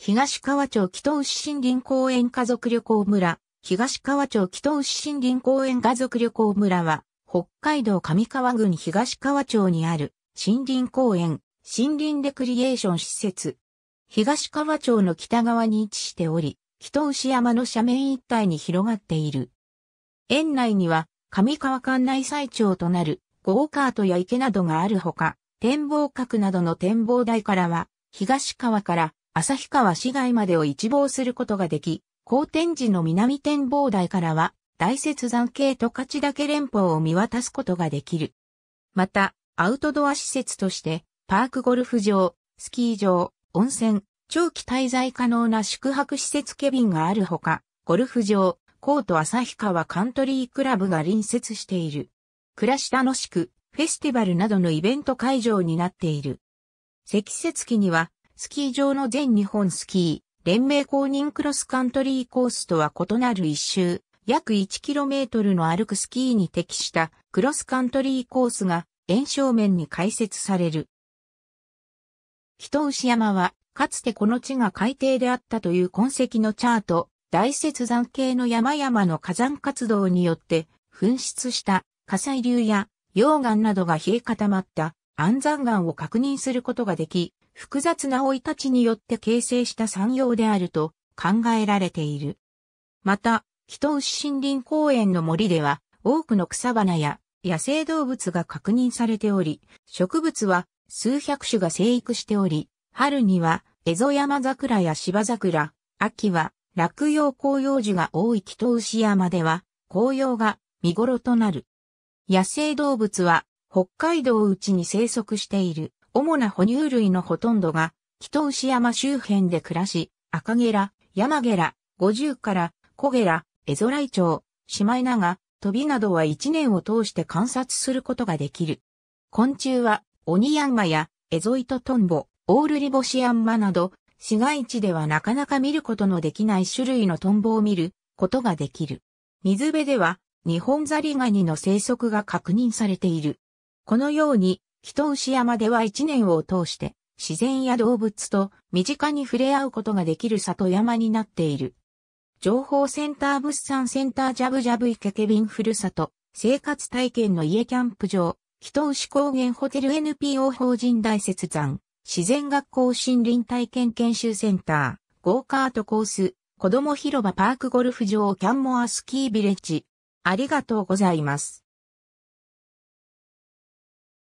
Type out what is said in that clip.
東川町木牛森林公園家族旅行村、東川町木牛森林公園家族旅行村は、北海道上川郡東川町にある森林公園、森林レクリエーション施設。東川町の北側に位置しており、木牛山の斜面一帯に広がっている。園内には、上川館内最長となるゴーカートや池などがあるほか、展望閣などの展望台からは、東川から旭川市街までを一望することができ、高天寺の南展望台からは、大雪山系と勝ち岳連峰を見渡すことができる。また、アウトドア施設として、パークゴルフ場、スキー場、温泉、長期滞在可能な宿泊施設ケビンがあるほか、ゴルフ場、コート旭川カントリークラブが隣接している。暮らし楽しく、フェスティバルなどのイベント会場になっている。積雪期には、スキー場の全日本スキー、連盟公認クロスカントリーコースとは異なる一周、約 1km の歩くスキーに適したクロスカントリーコースが炎正面に開設される。人牛山は、かつてこの地が海底であったという痕跡のチャート、大雪山系の山々の火山活動によって噴出した火砕流や溶岩などが冷え固まった安山岩を確認することができ、複雑な生い立ちによって形成した産業であると考えられている。また、人牛森林公園の森では多くの草花や野生動物が確認されており、植物は数百種が生育しており、春にはエゾヤマザクラや芝桜、秋は落葉紅葉樹が多い木牛山では紅葉が見頃となる。野生動物は北海道内に生息している。主な哺乳類のほとんどが、北牛山周辺で暮らし、赤ゲラ、山ゲラ、五十から小ゲラ、エゾライチョウ、シマイナガ、トビなどは一年を通して観察することができる。昆虫は、オニヤンマやエゾイトトンボ、オールリボシヤンマなど、市街地ではなかなか見ることのできない種類のトンボを見ることができる。水辺では、ニホンザリガニの生息が確認されている。このように、人牛山では一年を通して、自然や動物と身近に触れ合うことができる里山になっている。情報センター物産センタージャブジャブ池ケビンふるさと、生活体験の家キャンプ場、人牛高原ホテル NPO 法人大雪山、自然学校森林体験研修センター、ゴーカートコース、子供広場パークゴルフ場キャンモアスキービレッジ。ありがとうございます。